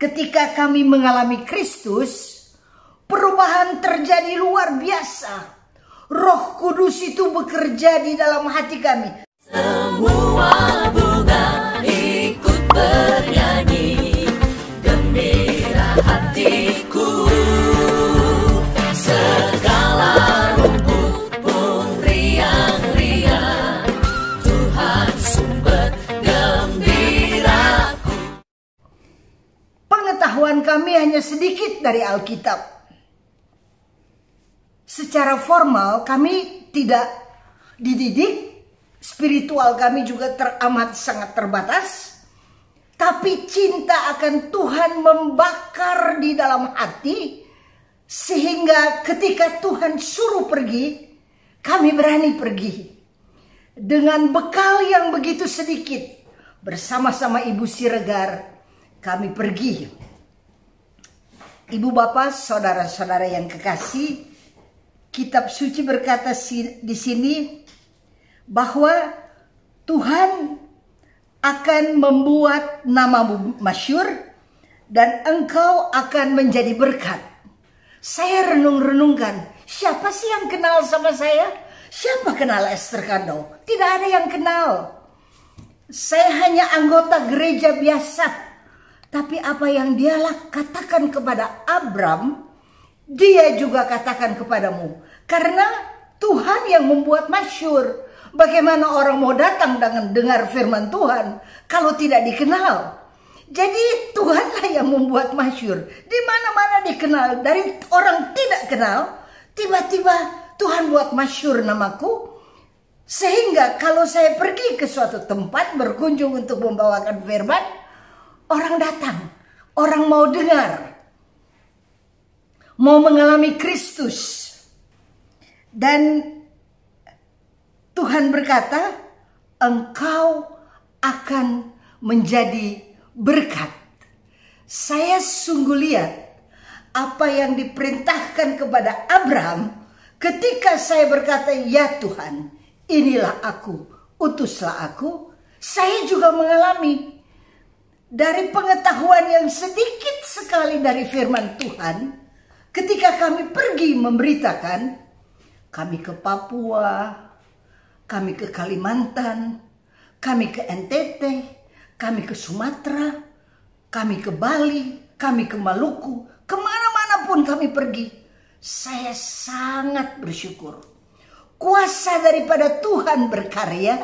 Ketika kami mengalami Kristus, perubahan terjadi luar biasa. Roh Kudus itu bekerja di dalam hati kami. Semua kami hanya sedikit dari Alkitab. Secara formal kami tidak dididik, spiritual kami juga teramat sangat terbatas. Tapi cinta akan Tuhan membakar di dalam hati sehingga ketika Tuhan suruh pergi, kami berani pergi. Dengan bekal yang begitu sedikit, bersama-sama Ibu Siregar, kami pergi Ibu bapak, saudara-saudara yang kekasih, kitab suci berkata di sini bahwa Tuhan akan membuat namamu masyur dan engkau akan menjadi berkat. Saya renung-renungkan, siapa sih yang kenal sama saya? Siapa kenal Esther Kando? Tidak ada yang kenal. Saya hanya anggota gereja biasa tapi apa yang dialah katakan kepada Abram, dia juga katakan kepadamu. Karena Tuhan yang membuat masyur. Bagaimana orang mau datang dengan dengar firman Tuhan kalau tidak dikenal? Jadi Tuhanlah yang membuat masyur. Di mana-mana dikenal dari orang tidak kenal, tiba-tiba Tuhan buat masyur namaku. Sehingga kalau saya pergi ke suatu tempat berkunjung untuk membawakan firman, orang datang, orang mau dengar, mau mengalami Kristus. Dan Tuhan berkata, engkau akan menjadi berkat. Saya sungguh lihat apa yang diperintahkan kepada Abraham ketika saya berkata, "Ya Tuhan, inilah aku, utuslah aku." Saya juga mengalami dari pengetahuan yang sedikit sekali dari firman Tuhan, ketika kami pergi memberitakan, kami ke Papua, kami ke Kalimantan, kami ke NTT, kami ke Sumatera, kami ke Bali, kami ke Maluku, kemana-mana pun kami pergi. Saya sangat bersyukur. Kuasa daripada Tuhan berkarya,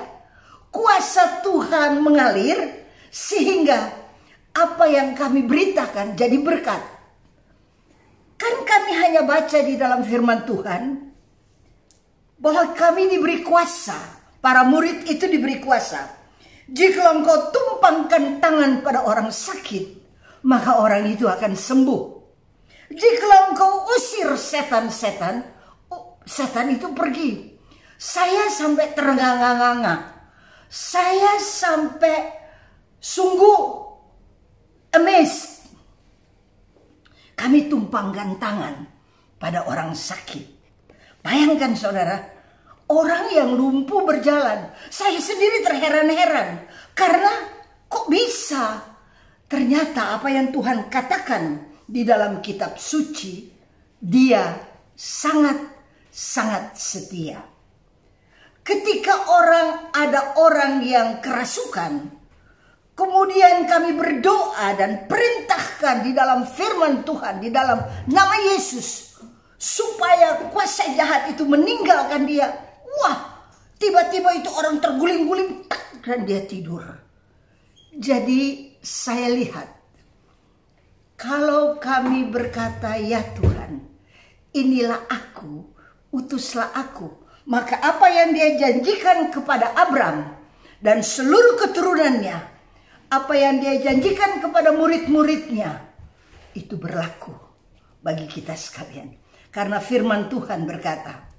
kuasa Tuhan mengalir, sehingga apa yang kami beritakan jadi berkat. Kan kami hanya baca di dalam firman Tuhan bahwa kami diberi kuasa. Para murid itu diberi kuasa. Jika engkau tumpangkan tangan pada orang sakit, maka orang itu akan sembuh. Jika engkau usir setan-setan, oh, setan itu pergi. Saya sampai terengah-engah Saya sampai sungguh amazed. Kami tumpangkan tangan pada orang sakit. Bayangkan saudara, orang yang lumpuh berjalan. Saya sendiri terheran-heran karena kok bisa? Ternyata apa yang Tuhan katakan di dalam kitab suci, dia sangat-sangat setia. Ketika orang ada orang yang kerasukan, Kemudian kami berdoa dan perintahkan di dalam firman Tuhan, di dalam nama Yesus. Supaya kuasa jahat itu meninggalkan dia. Wah, tiba-tiba itu orang terguling-guling dan dia tidur. Jadi saya lihat, kalau kami berkata ya Tuhan, inilah aku, utuslah aku. Maka apa yang dia janjikan kepada Abram dan seluruh keturunannya, apa yang dia janjikan kepada murid-muridnya itu berlaku bagi kita sekalian. Karena firman Tuhan berkata,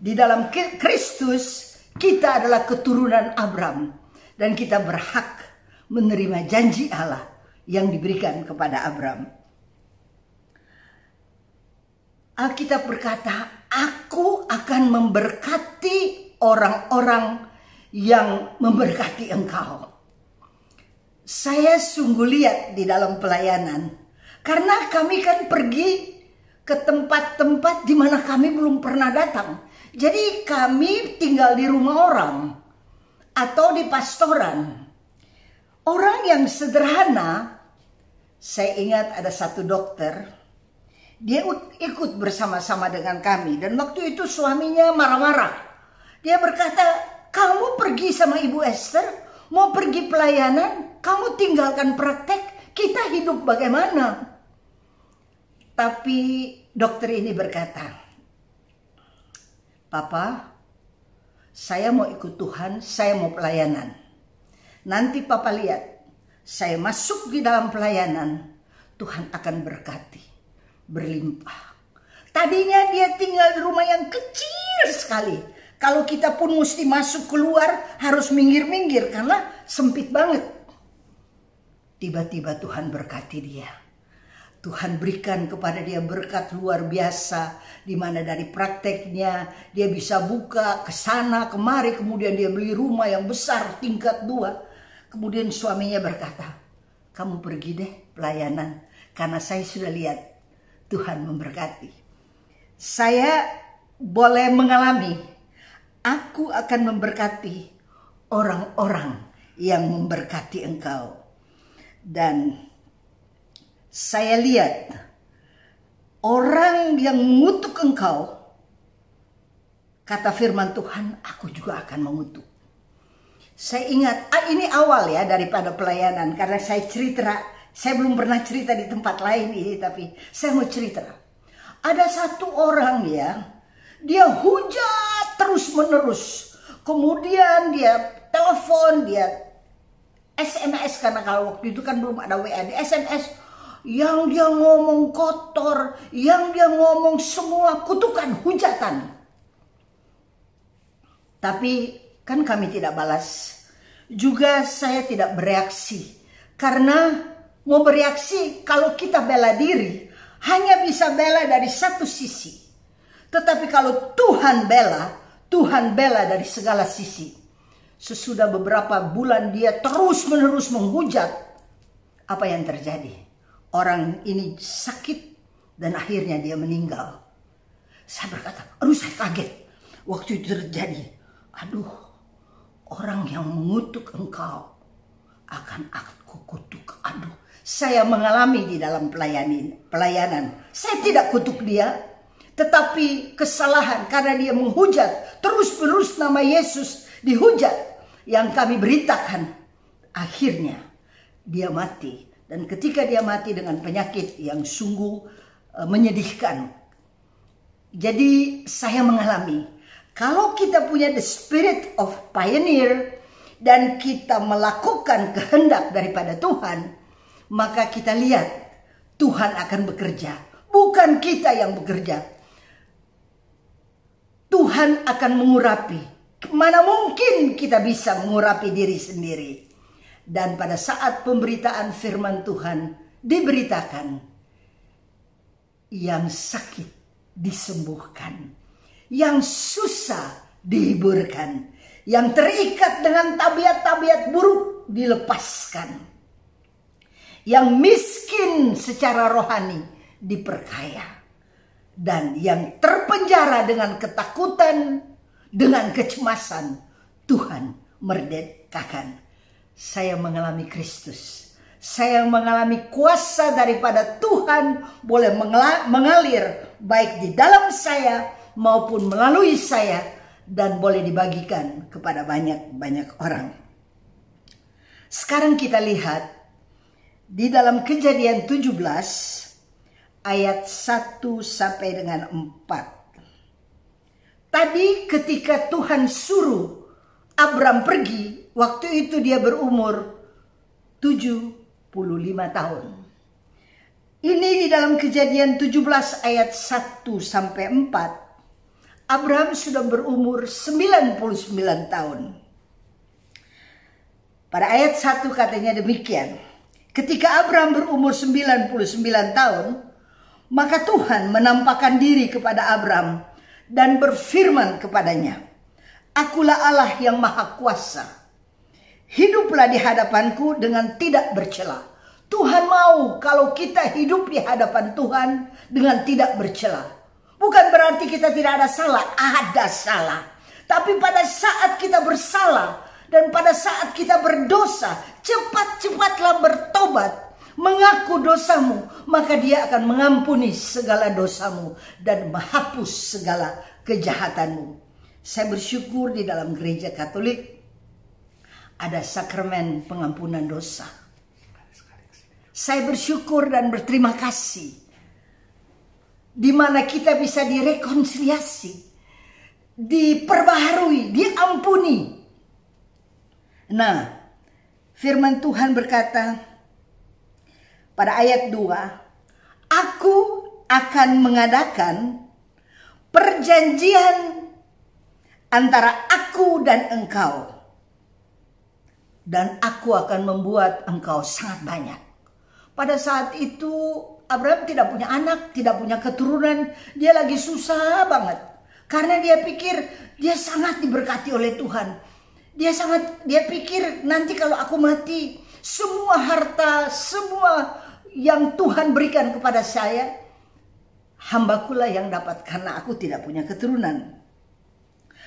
di dalam Kristus kita adalah keturunan Abram dan kita berhak menerima janji Allah yang diberikan kepada Abram. Alkitab berkata, "Aku akan memberkati orang-orang yang memberkati engkau." saya sungguh lihat di dalam pelayanan. Karena kami kan pergi ke tempat-tempat di mana kami belum pernah datang. Jadi kami tinggal di rumah orang atau di pastoran. Orang yang sederhana, saya ingat ada satu dokter, dia ikut bersama-sama dengan kami. Dan waktu itu suaminya marah-marah. Dia berkata, kamu pergi sama Ibu Esther, mau pergi pelayanan, kamu tinggalkan praktek, kita hidup bagaimana? Tapi dokter ini berkata, Papa, saya mau ikut Tuhan, saya mau pelayanan. Nanti Papa lihat, saya masuk di dalam pelayanan, Tuhan akan berkati, berlimpah. Tadinya dia tinggal di rumah yang kecil sekali. Kalau kita pun mesti masuk keluar harus minggir-minggir karena sempit banget. Tiba-tiba Tuhan berkati dia. Tuhan berikan kepada dia berkat luar biasa di mana dari prakteknya dia bisa buka kesana kemari kemudian dia beli rumah yang besar tingkat dua kemudian suaminya berkata kamu pergi deh pelayanan karena saya sudah lihat Tuhan memberkati saya boleh mengalami aku akan memberkati orang-orang yang memberkati engkau dan saya lihat orang yang mengutuk engkau, kata firman Tuhan, aku juga akan mengutuk. Saya ingat, ah ini awal ya daripada pelayanan, karena saya cerita, saya belum pernah cerita di tempat lain ini, tapi saya mau cerita. Ada satu orang ya, dia hujat terus menerus. Kemudian dia telepon, dia SMS karena kalau waktu itu kan belum ada WA di SMS yang dia ngomong kotor, yang dia ngomong semua kutukan, hujatan. Tapi kan kami tidak balas. Juga saya tidak bereaksi. Karena mau bereaksi kalau kita bela diri hanya bisa bela dari satu sisi. Tetapi kalau Tuhan bela, Tuhan bela dari segala sisi sesudah beberapa bulan dia terus-menerus menghujat, apa yang terjadi? Orang ini sakit dan akhirnya dia meninggal. Saya berkata, aduh saya kaget. Waktu itu terjadi, aduh orang yang mengutuk engkau akan aku kutuk. Aduh, saya mengalami di dalam pelayanan, pelayanan. Saya tidak kutuk dia, tetapi kesalahan karena dia menghujat terus-menerus nama Yesus dihujat yang kami beritakan. Akhirnya dia mati. Dan ketika dia mati dengan penyakit yang sungguh eh, menyedihkan. Jadi saya mengalami kalau kita punya the spirit of pioneer dan kita melakukan kehendak daripada Tuhan, maka kita lihat Tuhan akan bekerja, bukan kita yang bekerja. Tuhan akan mengurapi, Mana mungkin kita bisa mengurapi diri sendiri. Dan pada saat pemberitaan firman Tuhan diberitakan, yang sakit disembuhkan, yang susah dihiburkan, yang terikat dengan tabiat-tabiat buruk dilepaskan, yang miskin secara rohani diperkaya, dan yang terpenjara dengan ketakutan dengan kecemasan Tuhan merdekakan. Saya mengalami Kristus. Saya mengalami kuasa daripada Tuhan boleh mengalir baik di dalam saya maupun melalui saya dan boleh dibagikan kepada banyak-banyak orang. Sekarang kita lihat di dalam kejadian 17 ayat 1 sampai dengan 4. Tadi ketika Tuhan suruh Abram pergi, waktu itu dia berumur 75 tahun. Ini di dalam kejadian 17 ayat 1 sampai 4. Abraham sudah berumur 99 tahun. Pada ayat 1 katanya demikian. Ketika Abraham berumur 99 tahun, maka Tuhan menampakkan diri kepada Abraham dan berfirman kepadanya, Akulah Allah yang maha kuasa. Hiduplah di hadapanku dengan tidak bercela. Tuhan mau kalau kita hidup di hadapan Tuhan dengan tidak bercela. Bukan berarti kita tidak ada salah, ada salah. Tapi pada saat kita bersalah dan pada saat kita berdosa, cepat-cepatlah bertobat mengaku dosamu, maka dia akan mengampuni segala dosamu dan menghapus segala kejahatanmu. Saya bersyukur di dalam gereja Katolik ada sakramen pengampunan dosa. Saya bersyukur dan berterima kasih di mana kita bisa direkonsiliasi, diperbaharui, diampuni. Nah, firman Tuhan berkata, pada ayat 2, aku akan mengadakan perjanjian antara aku dan engkau. Dan aku akan membuat engkau sangat banyak. Pada saat itu Abraham tidak punya anak, tidak punya keturunan. Dia lagi susah banget. Karena dia pikir dia sangat diberkati oleh Tuhan. Dia sangat dia pikir nanti kalau aku mati, semua harta, semua yang Tuhan berikan kepada saya, hambakulah yang dapat karena aku tidak punya keturunan.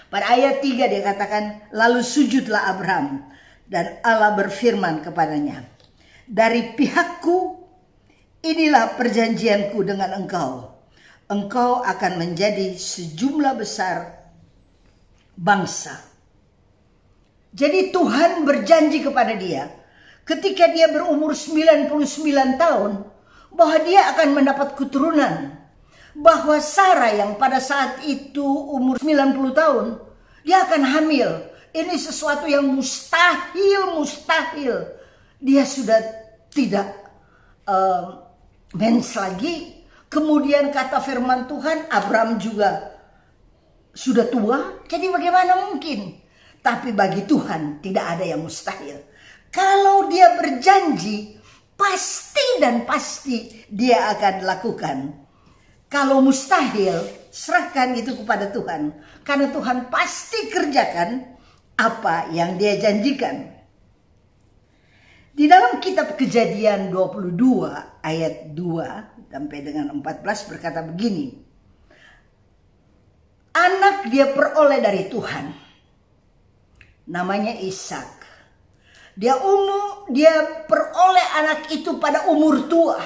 Pada ayat 3 dia katakan, lalu sujudlah Abraham dan Allah berfirman kepadanya, dari pihakku inilah perjanjianku dengan engkau. Engkau akan menjadi sejumlah besar bangsa. Jadi Tuhan berjanji kepada dia, ketika dia berumur 99 tahun bahwa dia akan mendapat keturunan. Bahwa Sarah yang pada saat itu umur 90 tahun, dia akan hamil. Ini sesuatu yang mustahil, mustahil. Dia sudah tidak uh, mens lagi. Kemudian kata firman Tuhan, Abraham juga sudah tua. Jadi bagaimana mungkin? Tapi bagi Tuhan tidak ada yang mustahil. Kalau dia berjanji, pasti dan pasti dia akan lakukan. Kalau mustahil, serahkan itu kepada Tuhan. Karena Tuhan pasti kerjakan apa yang dia janjikan. Di dalam kitab kejadian 22 ayat 2 sampai dengan 14 berkata begini. Anak dia peroleh dari Tuhan. Namanya Ishak. Dia umur dia peroleh anak itu pada umur tua.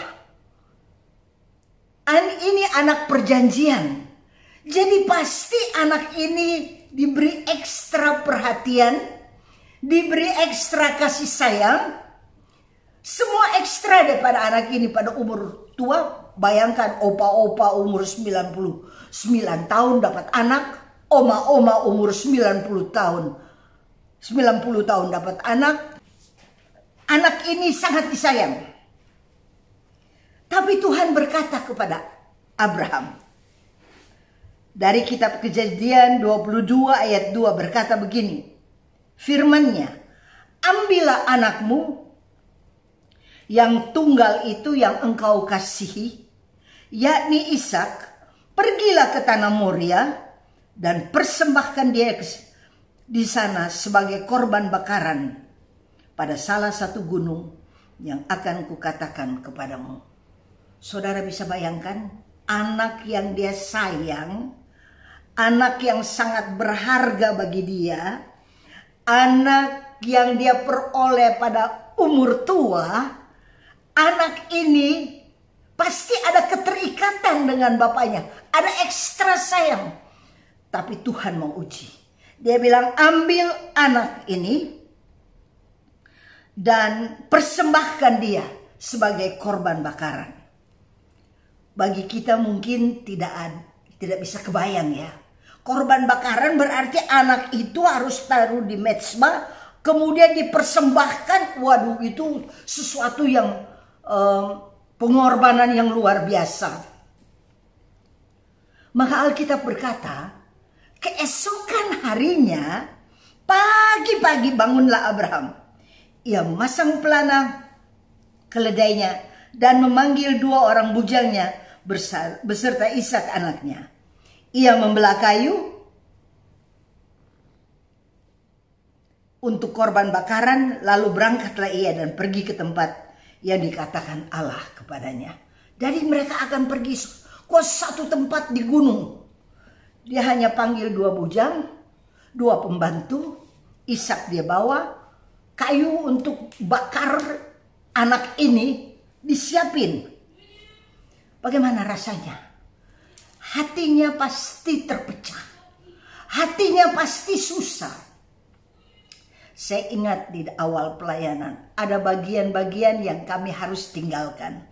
An ini anak perjanjian. Jadi pasti anak ini diberi ekstra perhatian, diberi ekstra kasih sayang. Semua ekstra daripada anak ini pada umur tua. Bayangkan opa-opa umur 99 tahun dapat anak, oma-oma umur 90 tahun. 90 tahun dapat anak, Anak ini sangat disayang. Tapi Tuhan berkata kepada Abraham. Dari kitab kejadian 22 ayat 2 berkata begini. Firmannya, ambillah anakmu yang tunggal itu yang engkau kasihi, yakni Ishak, pergilah ke tanah Moria dan persembahkan dia di sana sebagai korban bakaran pada salah satu gunung yang akan kukatakan kepadamu. Saudara bisa bayangkan anak yang dia sayang, anak yang sangat berharga bagi dia, anak yang dia peroleh pada umur tua, anak ini pasti ada keterikatan dengan bapaknya, ada ekstra sayang. Tapi Tuhan mau uji. Dia bilang ambil anak ini dan persembahkan dia sebagai korban bakaran. Bagi kita mungkin tidak tidak bisa kebayang ya. Korban bakaran berarti anak itu harus taruh di mezbah kemudian dipersembahkan. Waduh itu sesuatu yang um, pengorbanan yang luar biasa. Maka Alkitab berkata, keesokan harinya pagi-pagi bangunlah Abraham ia memasang pelana keledainya dan memanggil dua orang bujangnya beserta Ishak anaknya. Ia membelah kayu untuk korban bakaran, lalu berangkatlah ia dan pergi ke tempat yang dikatakan Allah kepadanya. Jadi mereka akan pergi ke satu tempat di gunung. Dia hanya panggil dua bujang, dua pembantu, Ishak dia bawa, kayu untuk bakar anak ini disiapin. Bagaimana rasanya? Hatinya pasti terpecah. Hatinya pasti susah. Saya ingat di awal pelayanan, ada bagian-bagian yang kami harus tinggalkan.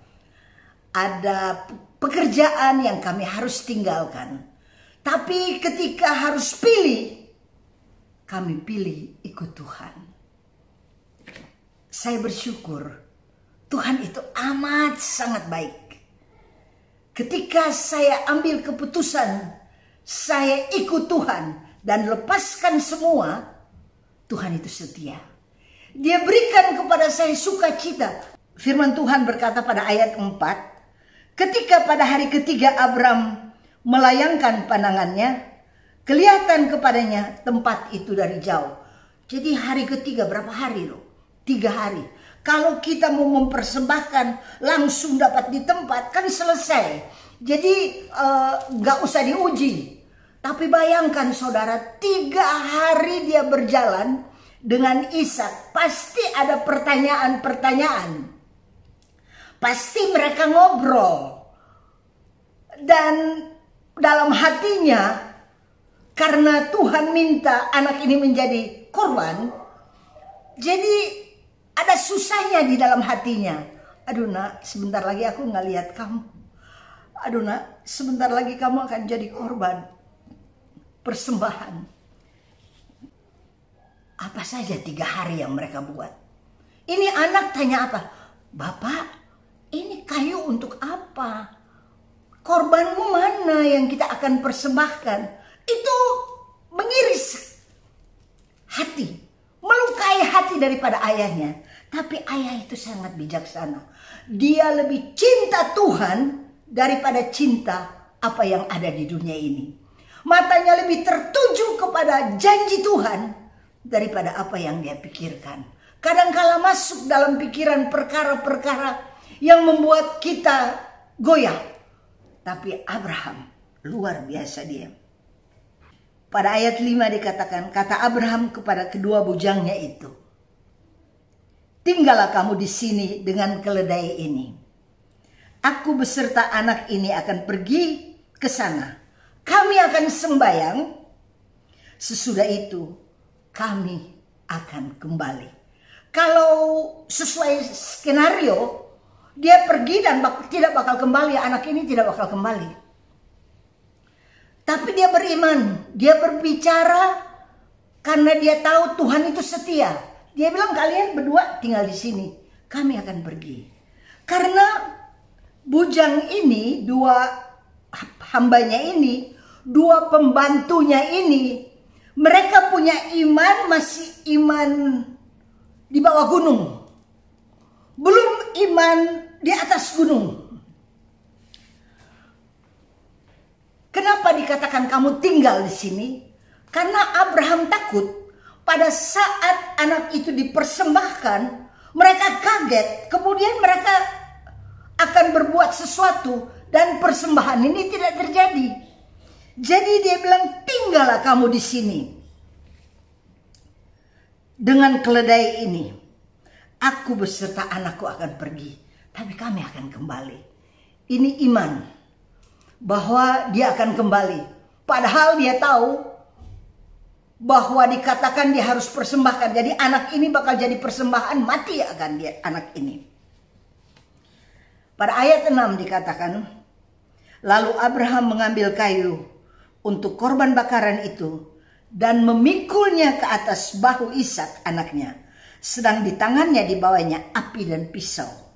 Ada pekerjaan yang kami harus tinggalkan. Tapi ketika harus pilih, kami pilih ikut Tuhan saya bersyukur Tuhan itu amat sangat baik. Ketika saya ambil keputusan, saya ikut Tuhan dan lepaskan semua, Tuhan itu setia. Dia berikan kepada saya sukacita. Firman Tuhan berkata pada ayat 4, ketika pada hari ketiga Abram melayangkan pandangannya, kelihatan kepadanya tempat itu dari jauh. Jadi hari ketiga berapa hari loh? tiga hari. Kalau kita mau mempersembahkan langsung dapat di tempat kan selesai. Jadi eh, nggak uh, usah diuji. Tapi bayangkan saudara tiga hari dia berjalan dengan Ishak pasti ada pertanyaan-pertanyaan. Pasti mereka ngobrol. Dan dalam hatinya karena Tuhan minta anak ini menjadi korban, jadi ada susahnya di dalam hatinya. Aduh nak, sebentar lagi aku nggak lihat kamu. Aduh nak, sebentar lagi kamu akan jadi korban persembahan. Apa saja tiga hari yang mereka buat? Ini anak tanya apa? Bapak, ini kayu untuk apa? Korbanmu mana yang kita akan persembahkan? Itu mengiris hati, melukai hati daripada ayahnya. Tapi ayah itu sangat bijaksana. Dia lebih cinta Tuhan daripada cinta apa yang ada di dunia ini. Matanya lebih tertuju kepada janji Tuhan daripada apa yang dia pikirkan. Kadangkala masuk dalam pikiran perkara-perkara yang membuat kita goyah. Tapi Abraham luar biasa dia. Pada ayat 5 dikatakan, kata Abraham kepada kedua bujangnya itu, tinggallah kamu di sini dengan keledai ini. Aku beserta anak ini akan pergi ke sana. Kami akan sembahyang. Sesudah itu, kami akan kembali. Kalau sesuai skenario, dia pergi dan bak tidak bakal kembali. Anak ini tidak bakal kembali. Tapi dia beriman, dia berbicara karena dia tahu Tuhan itu setia dia bilang kalian berdua tinggal di sini. Kami akan pergi. Karena bujang ini, dua hambanya ini, dua pembantunya ini, mereka punya iman masih iman di bawah gunung. Belum iman di atas gunung. Kenapa dikatakan kamu tinggal di sini? Karena Abraham takut pada saat anak itu dipersembahkan, mereka kaget, kemudian mereka akan berbuat sesuatu dan persembahan ini tidak terjadi. Jadi dia bilang, "Tinggallah kamu di sini." Dengan keledai ini, aku beserta anakku akan pergi, tapi kami akan kembali. Ini iman bahwa dia akan kembali. Padahal dia tahu bahwa dikatakan dia harus persembahkan. Jadi anak ini bakal jadi persembahan mati akan dia anak ini. Pada ayat 6 dikatakan, lalu Abraham mengambil kayu untuk korban bakaran itu dan memikulnya ke atas bahu Ishak anaknya, sedang di tangannya dibawanya api dan pisau.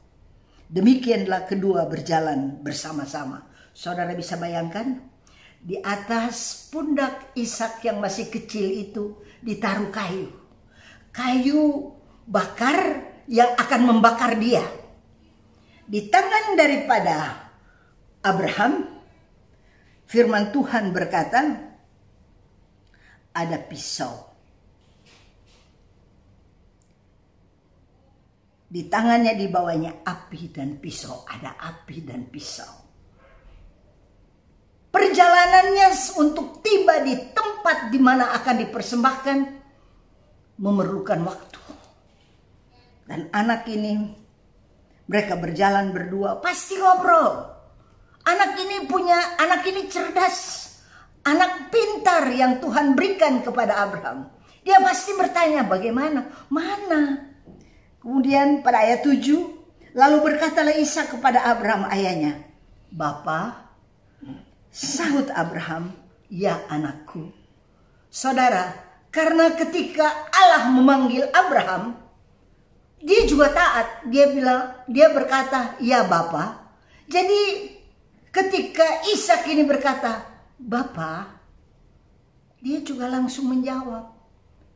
Demikianlah kedua berjalan bersama-sama. Saudara bisa bayangkan di atas pundak Ishak yang masih kecil itu ditaruh kayu. Kayu bakar yang akan membakar dia. Di tangan daripada Abraham, firman Tuhan berkata, ada pisau. Di tangannya dibawanya api dan pisau, ada api dan pisau. Perjalanannya untuk tiba di tempat di mana akan dipersembahkan memerlukan waktu. Dan anak ini mereka berjalan berdua pasti ngobrol. Anak ini punya anak ini cerdas. Anak pintar yang Tuhan berikan kepada Abraham. Dia pasti bertanya bagaimana? Mana? Kemudian pada ayat 7, lalu berkatalah Isa kepada Abraham ayahnya, "Bapa, Sahut Abraham, "Ya anakku." Saudara, karena ketika Allah memanggil Abraham, dia juga taat. Dia bilang, dia berkata, "Ya Bapa." Jadi ketika Ishak ini berkata, "Bapa," dia juga langsung menjawab,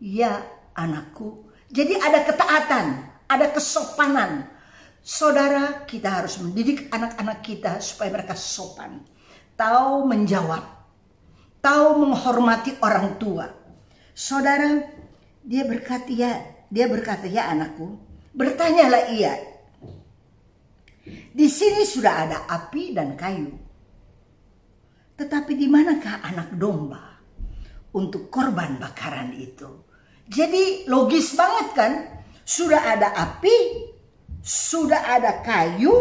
"Ya anakku." Jadi ada ketaatan, ada kesopanan. Saudara, kita harus mendidik anak-anak kita supaya mereka sopan tahu menjawab, tahu menghormati orang tua. Saudara, dia berkata ya, dia berkata ya anakku, bertanyalah ia. Di sini sudah ada api dan kayu. Tetapi di manakah anak domba untuk korban bakaran itu? Jadi logis banget kan? Sudah ada api, sudah ada kayu,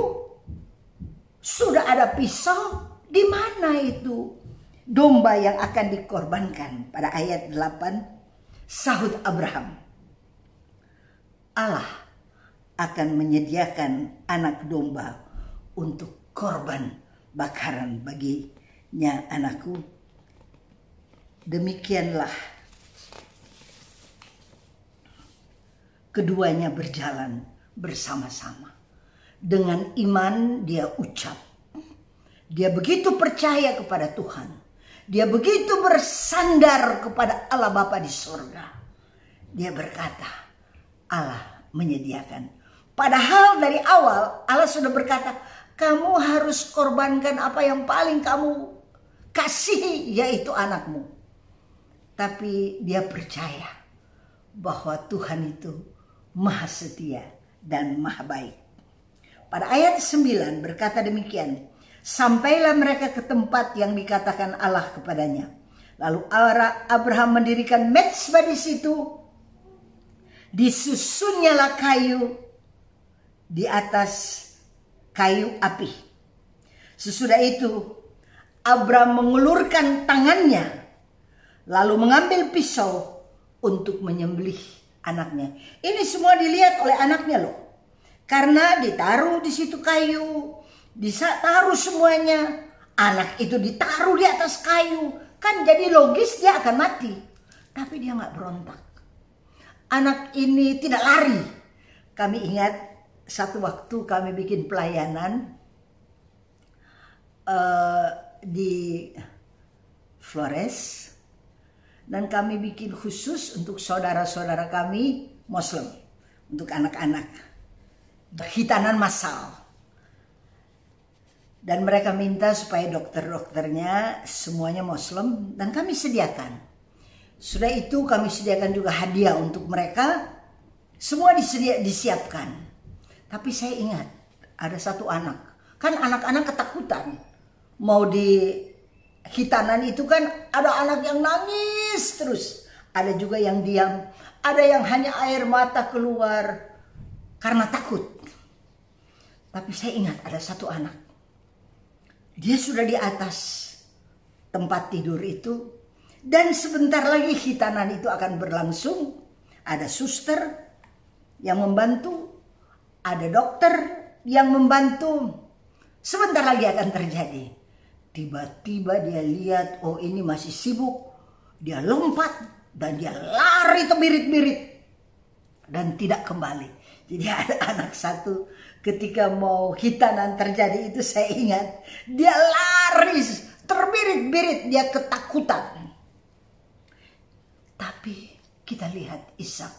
sudah ada pisau, di mana itu domba yang akan dikorbankan? Pada ayat 8 sahut Abraham. Allah akan menyediakan anak domba untuk korban bakaran baginya anakku. Demikianlah keduanya berjalan bersama-sama. Dengan iman dia ucap dia begitu percaya kepada Tuhan. Dia begitu bersandar kepada Allah Bapa di surga. Dia berkata, Allah menyediakan. Padahal dari awal Allah sudah berkata, kamu harus korbankan apa yang paling kamu kasihi, yaitu anakmu. Tapi dia percaya bahwa Tuhan itu maha setia dan maha baik. Pada ayat 9 berkata demikian, Sampailah mereka ke tempat yang dikatakan Allah kepadanya. Lalu Abraham mendirikan mezbah di situ. Disusunnyalah kayu di atas kayu api. Sesudah itu Abraham mengulurkan tangannya lalu mengambil pisau untuk menyembelih anaknya. Ini semua dilihat oleh anaknya loh. Karena ditaruh di situ kayu, bisa taruh semuanya. Anak itu ditaruh di atas kayu. Kan jadi logis dia akan mati. Tapi dia nggak berontak. Anak ini tidak lari. Kami ingat satu waktu kami bikin pelayanan uh, di Flores dan kami bikin khusus untuk saudara-saudara kami Muslim untuk anak-anak hitanan massal dan mereka minta supaya dokter-dokternya semuanya Muslim dan kami sediakan. Sudah itu kami sediakan juga hadiah untuk mereka. Semua disedia, disiapkan. Tapi saya ingat ada satu anak. Kan anak-anak ketakutan. Mau di hitanan itu kan ada anak yang nangis terus. Ada juga yang diam. Ada yang hanya air mata keluar karena takut. Tapi saya ingat ada satu anak dia sudah di atas tempat tidur itu. Dan sebentar lagi hitanan itu akan berlangsung. Ada suster yang membantu, ada dokter yang membantu. Sebentar lagi akan terjadi. Tiba-tiba dia lihat, oh ini masih sibuk. Dia lompat dan dia lari terbirit-birit. Dan tidak kembali. Jadi ada anak satu ketika mau hitanan terjadi itu saya ingat dia laris terbirit-birit dia ketakutan tapi kita lihat Ishak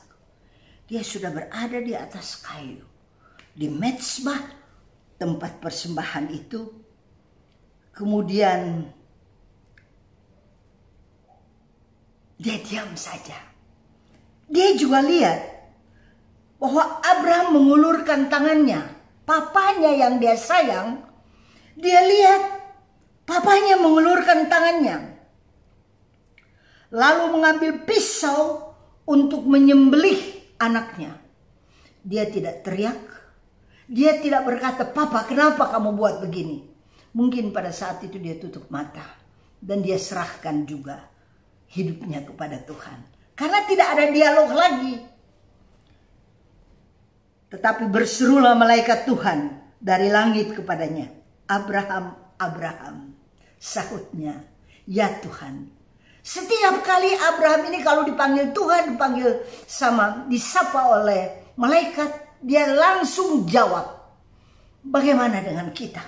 dia sudah berada di atas kayu di mezbah tempat persembahan itu kemudian dia diam saja dia juga lihat bahwa Abraham mengulurkan tangannya papanya yang dia sayang, dia lihat papanya mengulurkan tangannya. Lalu mengambil pisau untuk menyembelih anaknya. Dia tidak teriak, dia tidak berkata, "Papa, kenapa kamu buat begini?" Mungkin pada saat itu dia tutup mata dan dia serahkan juga hidupnya kepada Tuhan. Karena tidak ada dialog lagi tetapi berserulah malaikat Tuhan dari langit kepadanya. Abraham, Abraham. Sahutnya, ya Tuhan. Setiap kali Abraham ini kalau dipanggil Tuhan, dipanggil sama, disapa oleh malaikat, dia langsung jawab. Bagaimana dengan kita?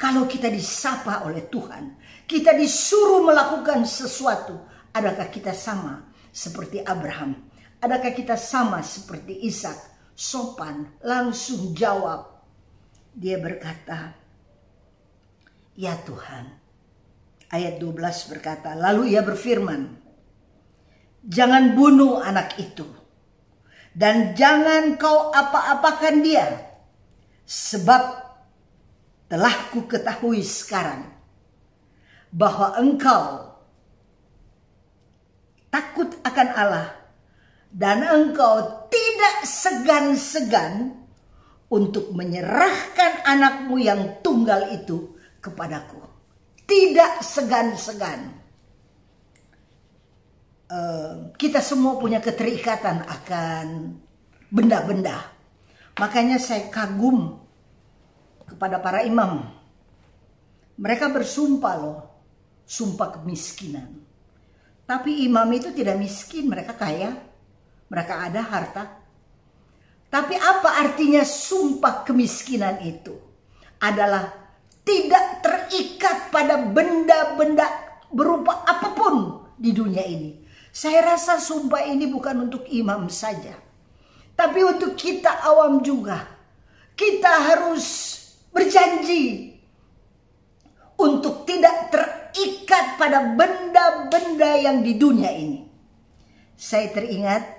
Kalau kita disapa oleh Tuhan, kita disuruh melakukan sesuatu, adakah kita sama seperti Abraham? Adakah kita sama seperti Ishak? sopan, langsung jawab. Dia berkata, Ya Tuhan. Ayat 12 berkata, lalu ia berfirman, Jangan bunuh anak itu. Dan jangan kau apa-apakan dia. Sebab telah ku ketahui sekarang bahwa engkau takut akan Allah dan engkau tidak segan-segan untuk menyerahkan anakmu yang tunggal itu kepadaku. Tidak segan-segan. Uh, kita semua punya keterikatan akan benda-benda. Makanya saya kagum kepada para imam. Mereka bersumpah loh, sumpah kemiskinan. Tapi imam itu tidak miskin, mereka kaya mereka ada harta. Tapi apa artinya sumpah kemiskinan itu? Adalah tidak terikat pada benda-benda berupa apapun di dunia ini. Saya rasa sumpah ini bukan untuk imam saja. Tapi untuk kita awam juga. Kita harus berjanji untuk tidak terikat pada benda-benda yang di dunia ini. Saya teringat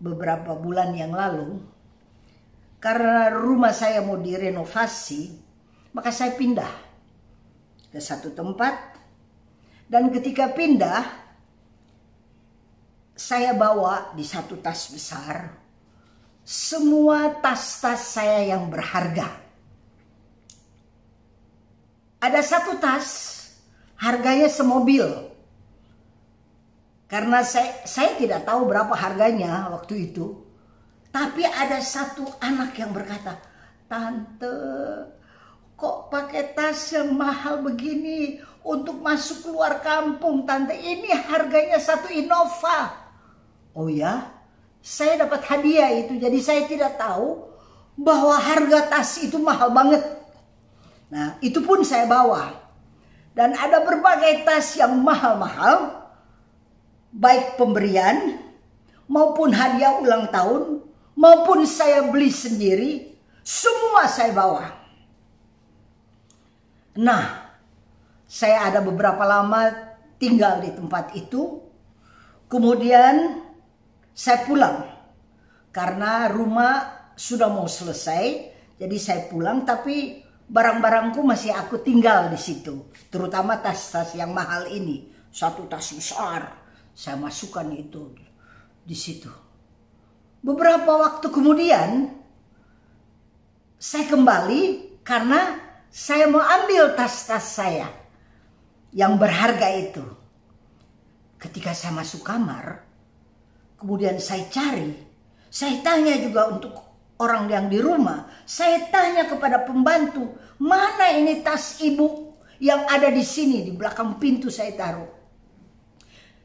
beberapa bulan yang lalu karena rumah saya mau direnovasi maka saya pindah ke satu tempat dan ketika pindah saya bawa di satu tas besar semua tas-tas saya yang berharga ada satu tas harganya semobil karena saya, saya tidak tahu berapa harganya waktu itu. Tapi ada satu anak yang berkata, Tante, kok pakai tas yang mahal begini untuk masuk keluar kampung, Tante? Ini harganya satu Innova. Oh ya? Saya dapat hadiah itu, jadi saya tidak tahu bahwa harga tas itu mahal banget. Nah, itu pun saya bawa. Dan ada berbagai tas yang mahal-mahal baik pemberian maupun hadiah ulang tahun maupun saya beli sendiri semua saya bawa. Nah, saya ada beberapa lama tinggal di tempat itu. Kemudian saya pulang karena rumah sudah mau selesai, jadi saya pulang tapi barang-barangku masih aku tinggal di situ, terutama tas-tas yang mahal ini. Satu tas besar, saya masukkan itu di situ. Beberapa waktu kemudian saya kembali karena saya mau ambil tas-tas saya yang berharga itu. Ketika saya masuk kamar, kemudian saya cari, saya tanya juga untuk orang yang di rumah, saya tanya kepada pembantu, mana ini tas ibu yang ada di sini di belakang pintu saya taruh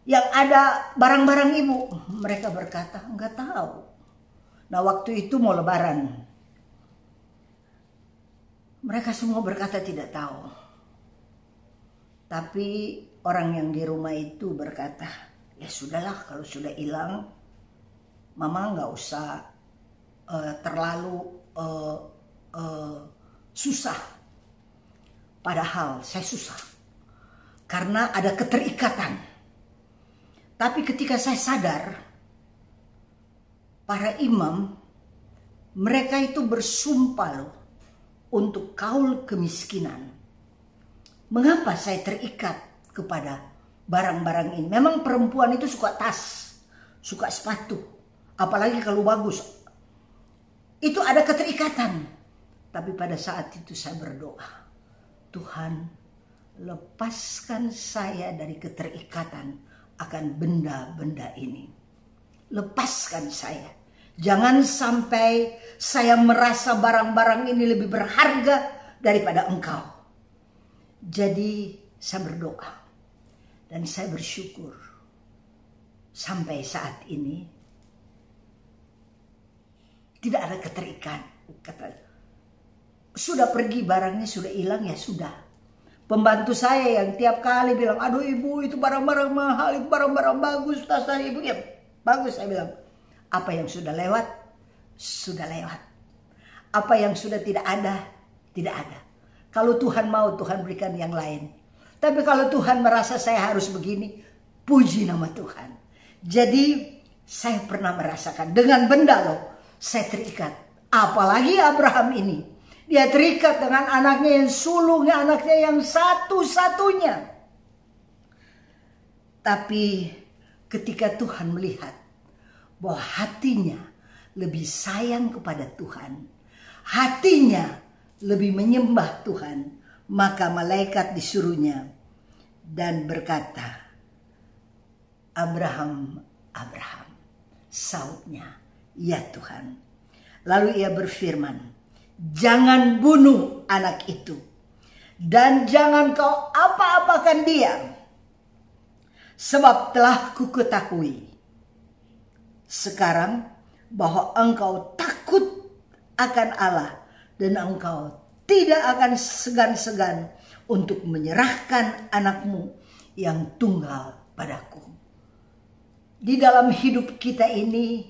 yang ada barang-barang ibu. Mereka berkata, enggak tahu. Nah waktu itu mau lebaran. Mereka semua berkata tidak tahu. Tapi orang yang di rumah itu berkata, ya sudahlah kalau sudah hilang, mama nggak usah uh, terlalu uh, uh, susah. Padahal saya susah karena ada keterikatan tapi ketika saya sadar, para imam, mereka itu bersumpah loh untuk kaul kemiskinan. Mengapa saya terikat kepada barang-barang ini? Memang perempuan itu suka tas, suka sepatu, apalagi kalau bagus. Itu ada keterikatan. Tapi pada saat itu saya berdoa, Tuhan lepaskan saya dari keterikatan akan benda-benda ini. Lepaskan saya. Jangan sampai saya merasa barang-barang ini lebih berharga daripada engkau. Jadi saya berdoa dan saya bersyukur sampai saat ini tidak ada keterikan. Kata, sudah pergi barangnya sudah hilang ya sudah pembantu saya yang tiap kali bilang, aduh ibu itu barang-barang mahal, itu barang-barang bagus, tas-tas ibu ya bagus. Saya bilang, apa yang sudah lewat, sudah lewat. Apa yang sudah tidak ada, tidak ada. Kalau Tuhan mau, Tuhan berikan yang lain. Tapi kalau Tuhan merasa saya harus begini, puji nama Tuhan. Jadi saya pernah merasakan dengan benda loh, saya terikat. Apalagi Abraham ini dia terikat dengan anaknya yang sulungnya, anaknya yang satu-satunya. Tapi ketika Tuhan melihat bahwa hatinya lebih sayang kepada Tuhan, hatinya lebih menyembah Tuhan, maka malaikat disuruhnya dan berkata, "Abraham, Abraham, sautnya, ya Tuhan." Lalu ia berfirman, Jangan bunuh anak itu. Dan jangan kau apa-apakan dia. Sebab telah ku ketahui sekarang bahwa engkau takut akan Allah dan engkau tidak akan segan-segan untuk menyerahkan anakmu yang tunggal padaku. Di dalam hidup kita ini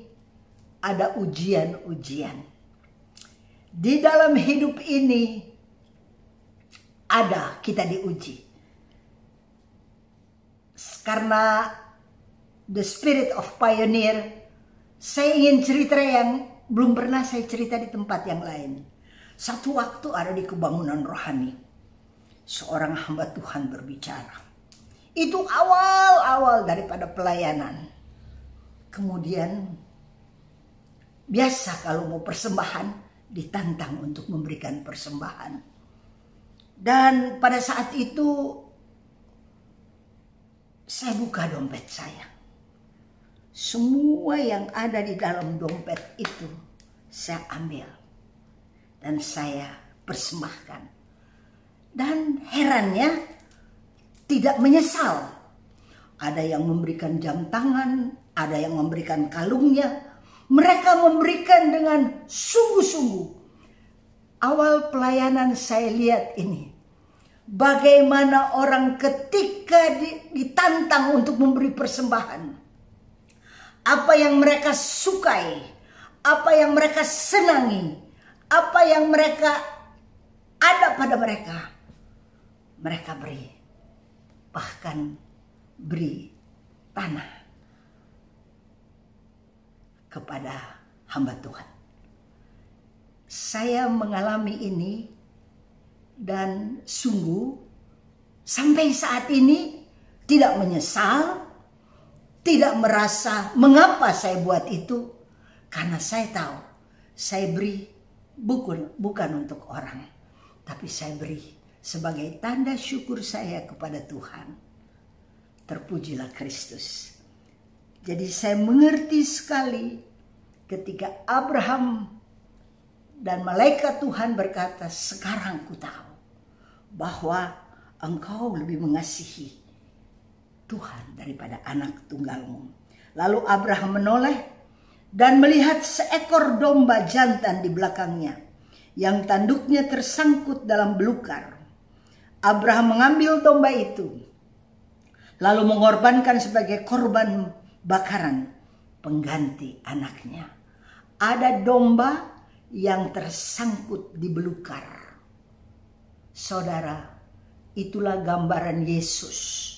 ada ujian-ujian. Di dalam hidup ini ada kita diuji. Karena the spirit of pioneer, saya ingin cerita yang belum pernah saya cerita di tempat yang lain. Satu waktu ada di kebangunan rohani, seorang hamba Tuhan berbicara. Itu awal-awal daripada pelayanan. Kemudian biasa kalau mau persembahan ditantang untuk memberikan persembahan. Dan pada saat itu saya buka dompet saya. Semua yang ada di dalam dompet itu saya ambil dan saya persembahkan. Dan herannya tidak menyesal. Ada yang memberikan jam tangan, ada yang memberikan kalungnya, mereka memberikan dengan sungguh-sungguh. Awal pelayanan saya lihat ini. Bagaimana orang ketika ditantang untuk memberi persembahan. Apa yang mereka sukai. Apa yang mereka senangi. Apa yang mereka ada pada mereka. Mereka beri. Bahkan beri tanah kepada hamba Tuhan. Saya mengalami ini dan sungguh sampai saat ini tidak menyesal, tidak merasa mengapa saya buat itu karena saya tahu saya beri bukan bukan untuk orang tapi saya beri sebagai tanda syukur saya kepada Tuhan terpujilah Kristus jadi saya mengerti sekali ketika Abraham dan malaikat Tuhan berkata, sekarang ku tahu bahwa engkau lebih mengasihi Tuhan daripada anak tunggalmu. Lalu Abraham menoleh dan melihat seekor domba jantan di belakangnya yang tanduknya tersangkut dalam belukar. Abraham mengambil domba itu lalu mengorbankan sebagai korban bakaran pengganti anaknya. Ada domba yang tersangkut di belukar. Saudara, itulah gambaran Yesus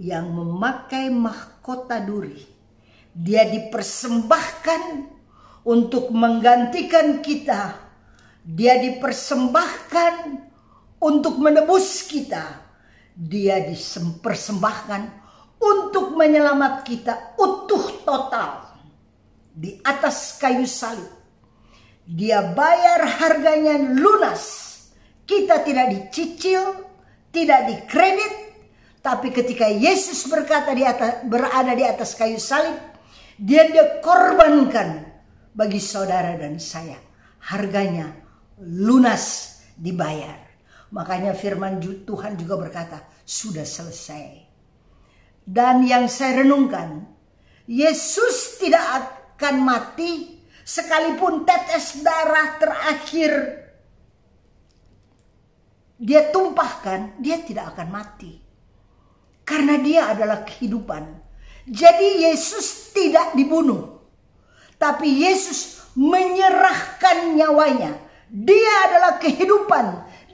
yang memakai mahkota duri. Dia dipersembahkan untuk menggantikan kita. Dia dipersembahkan untuk menebus kita. Dia dipersembahkan untuk menyelamat kita utuh total di atas kayu salib. Dia bayar harganya lunas. Kita tidak dicicil, tidak dikredit, tapi ketika Yesus berkata di atas, berada di atas kayu salib, dia dikorbankan bagi saudara dan saya. Harganya lunas dibayar. Makanya firman Tuhan juga berkata, sudah selesai. Dan yang saya renungkan, Yesus tidak akan mati sekalipun tetes darah terakhir dia tumpahkan, dia tidak akan mati. Karena dia adalah kehidupan. Jadi Yesus tidak dibunuh. Tapi Yesus menyerahkan nyawanya. Dia adalah kehidupan.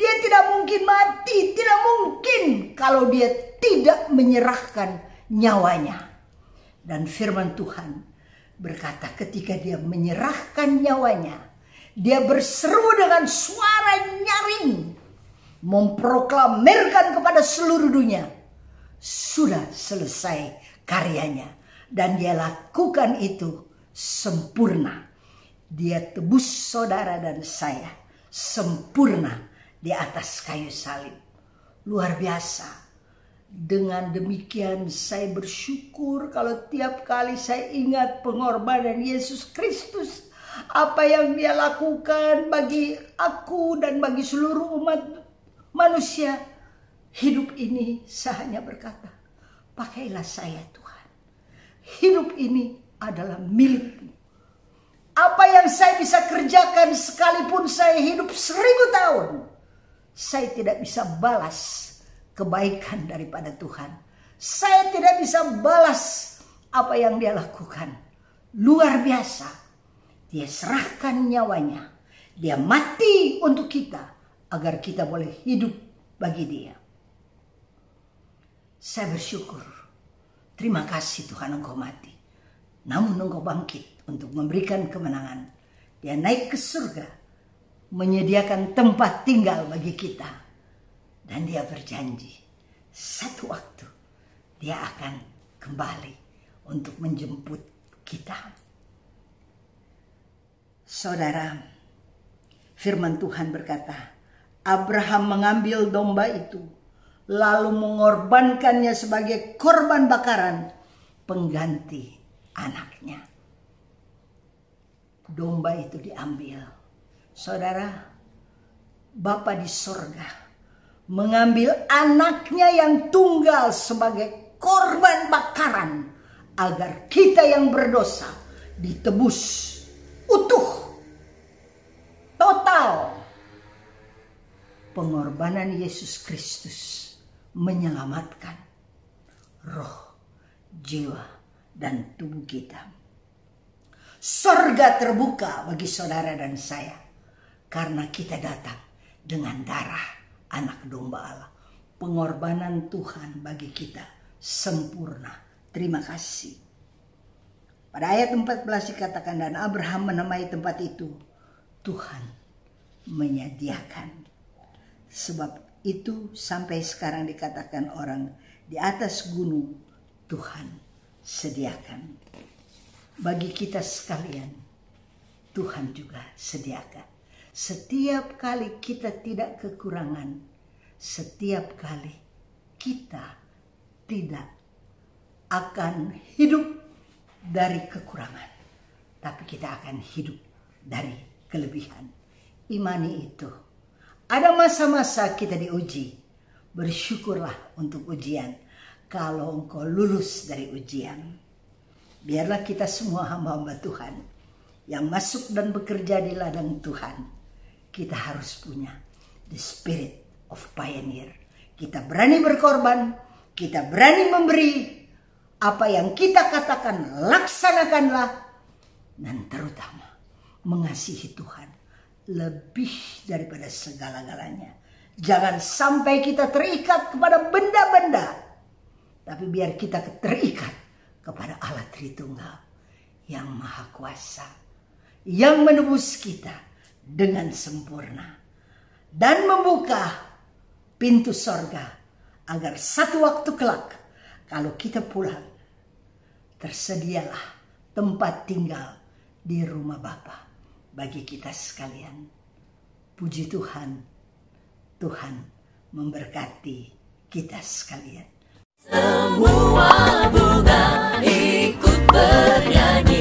Dia tidak mungkin mati, tidak mungkin kalau dia tidak menyerahkan nyawanya. Dan firman Tuhan berkata ketika dia menyerahkan nyawanya, dia berseru dengan suara nyaring, memproklamirkan kepada seluruh dunia, sudah selesai karyanya. Dan dia lakukan itu sempurna. Dia tebus saudara dan saya sempurna di atas kayu salib. Luar biasa dengan demikian saya bersyukur kalau tiap kali saya ingat pengorbanan Yesus Kristus apa yang dia lakukan bagi aku dan bagi seluruh umat manusia hidup ini saya hanya berkata pakailah saya Tuhan hidup ini adalah milikmu apa yang saya bisa kerjakan sekalipun saya hidup seribu tahun saya tidak bisa balas kebaikan daripada Tuhan. Saya tidak bisa balas apa yang dia lakukan. Luar biasa. Dia serahkan nyawanya. Dia mati untuk kita agar kita boleh hidup bagi dia. Saya bersyukur. Terima kasih Tuhan engkau mati. Namun engkau bangkit untuk memberikan kemenangan. Dia naik ke surga menyediakan tempat tinggal bagi kita dan dia berjanji satu waktu dia akan kembali untuk menjemput kita. Saudara, firman Tuhan berkata, Abraham mengambil domba itu, lalu mengorbankannya sebagai korban bakaran pengganti anaknya. Domba itu diambil. Saudara, Bapa di sorga mengambil anaknya yang tunggal sebagai korban bakaran agar kita yang berdosa ditebus utuh total pengorbanan Yesus Kristus menyelamatkan roh, jiwa, dan tubuh kita. surga terbuka bagi saudara dan saya karena kita datang dengan darah anak domba Allah. Pengorbanan Tuhan bagi kita sempurna. Terima kasih. Pada ayat 14 dikatakan dan Abraham menamai tempat itu Tuhan menyediakan. Sebab itu sampai sekarang dikatakan orang di atas gunung Tuhan sediakan. Bagi kita sekalian Tuhan juga sediakan. Setiap kali kita tidak kekurangan, setiap kali kita tidak akan hidup dari kekurangan, tapi kita akan hidup dari kelebihan. Imani itu. Ada masa-masa kita diuji, bersyukurlah untuk ujian. Kalau engkau lulus dari ujian, biarlah kita semua hamba-hamba Tuhan yang masuk dan bekerja di ladang Tuhan kita harus punya the spirit of pioneer. Kita berani berkorban, kita berani memberi apa yang kita katakan, laksanakanlah, dan terutama mengasihi Tuhan lebih daripada segala-galanya. Jangan sampai kita terikat kepada benda-benda, tapi biar kita terikat kepada Allah Tritunggal yang Maha Kuasa, yang menebus kita dengan sempurna dan membuka pintu sorga agar satu waktu kelak kalau kita pulang tersedialah tempat tinggal di rumah Bapa bagi kita sekalian. Puji Tuhan, Tuhan memberkati kita sekalian. Semua bunga ikut bernyanyi.